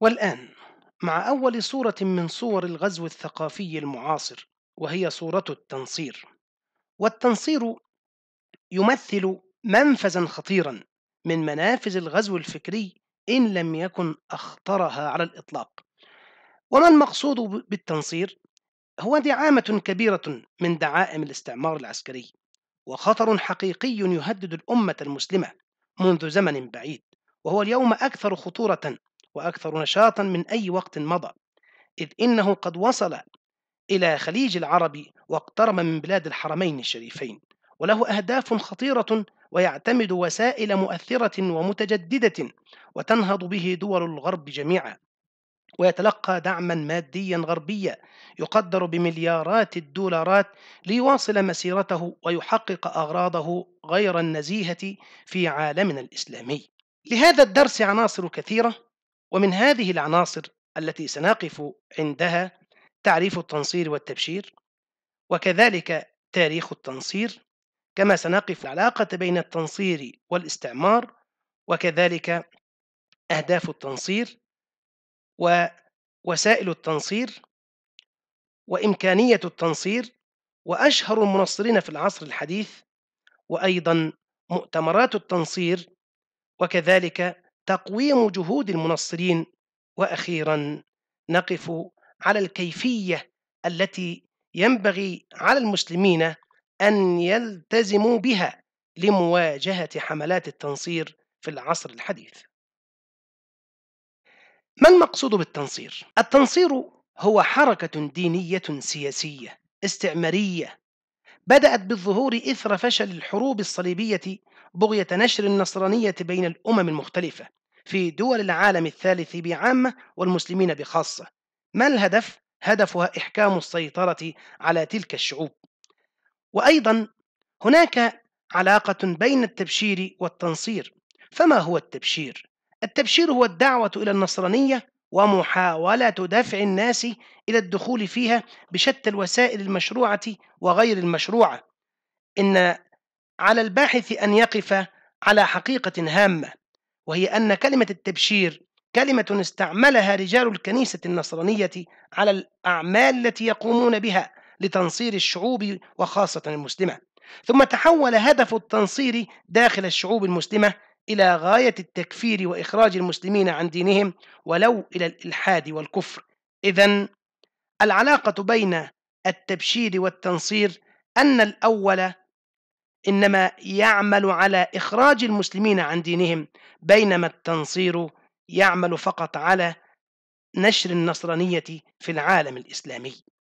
والآن مع أول صورة من صور الغزو الثقافي المعاصر وهي صورة التنصير والتنصير يمثل منفذا خطيرا من منافذ الغزو الفكري إن لم يكن أخطرها على الإطلاق وما المقصود بالتنصير؟ هو دعامة كبيرة من دعائم الاستعمار العسكري وخطر حقيقي يهدد الأمة المسلمة منذ زمن بعيد وهو اليوم أكثر خطورة وأكثر نشاطا من أي وقت مضى إذ إنه قد وصل إلى خليج العرب واقترب من بلاد الحرمين الشريفين وله أهداف خطيرة ويعتمد وسائل مؤثرة ومتجددة وتنهض به دول الغرب جميعا ويتلقى دعما ماديا غربيا يقدر بمليارات الدولارات ليواصل مسيرته ويحقق أغراضه غير النزيهة في عالمنا الإسلامي لهذا الدرس عناصر كثيرة ومن هذه العناصر التي سنقف عندها تعريف التنصير والتبشير وكذلك تاريخ التنصير كما سنقف العلاقة بين التنصير والاستعمار وكذلك أهداف التنصير ووسائل التنصير وإمكانية التنصير وأشهر المنصرين في العصر الحديث وأيضا مؤتمرات التنصير وكذلك تقويم جهود المنصرين واخيرا نقف على الكيفيه التي ينبغي على المسلمين ان يلتزموا بها لمواجهه حملات التنصير في العصر الحديث ما المقصود بالتنصير التنصير هو حركه دينيه سياسيه استعماريه بدات بالظهور اثر فشل الحروب الصليبيه بغية نشر النصرانية بين الأمم المختلفة في دول العالم الثالث بعامة والمسلمين بخاصة ما الهدف؟ هدفها إحكام السيطرة على تلك الشعوب وأيضا هناك علاقة بين التبشير والتنصير فما هو التبشير؟ التبشير هو الدعوة إلى النصرانية ومحاولة دفع الناس إلى الدخول فيها بشتى الوسائل المشروعة وغير المشروعة إن على الباحث أن يقف على حقيقة هامة وهي أن كلمة التبشير كلمة استعملها رجال الكنيسة النصرانية على الأعمال التي يقومون بها لتنصير الشعوب وخاصة المسلمة ثم تحول هدف التنصير داخل الشعوب المسلمة إلى غاية التكفير وإخراج المسلمين عن دينهم ولو إلى الإلحاد والكفر إذا العلاقة بين التبشير والتنصير أن الأول إنما يعمل على إخراج المسلمين عن دينهم بينما التنصير يعمل فقط على نشر النصرانية في العالم الإسلامي